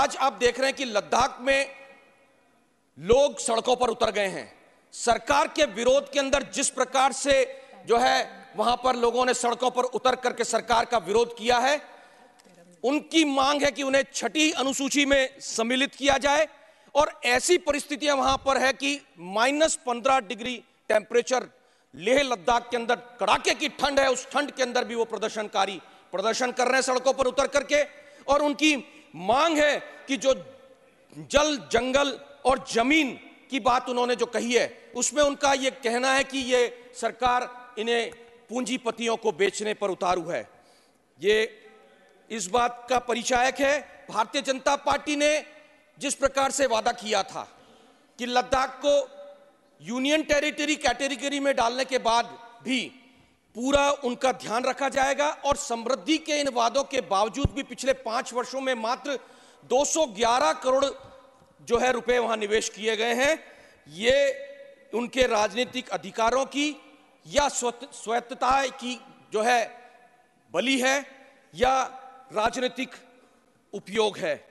आज आप देख रहे हैं कि लद्दाख में लोग सड़कों पर उतर गए हैं सरकार के विरोध के अंदर जिस प्रकार से जो है वहां पर लोगों ने सड़कों पर उतर करके सरकार का विरोध किया है उनकी मांग है कि उन्हें छठी अनुसूची में सम्मिलित किया जाए और ऐसी परिस्थितियां वहां पर है कि माइनस पंद्रह डिग्री टेम्परेचर लेह लद्दाख के अंदर कड़ाके की ठंड है उस ठंड के अंदर भी वो प्रदर्शनकारी प्रदर्शन कर रहे हैं सड़कों पर उतर करके और उनकी मांग है कि जो जल जंगल और जमीन की बात उन्होंने जो कही है उसमें उनका ये कहना है कि ये सरकार इन्हें पूंजीपतियों को बेचने पर उतारू है ये इस बात का परिचायक है भारतीय जनता पार्टी ने जिस प्रकार से वादा किया था कि लद्दाख को यूनियन टेरिटरी कैटेगरी में डालने के बाद भी पूरा उनका ध्यान रखा जाएगा और समृद्धि के इन वादों के बावजूद भी पिछले पांच वर्षों में मात्र 211 करोड़ जो है रुपए वहां निवेश किए गए हैं ये उनके राजनीतिक अधिकारों की या स्वायत्तता की जो है बलि है या राजनीतिक उपयोग है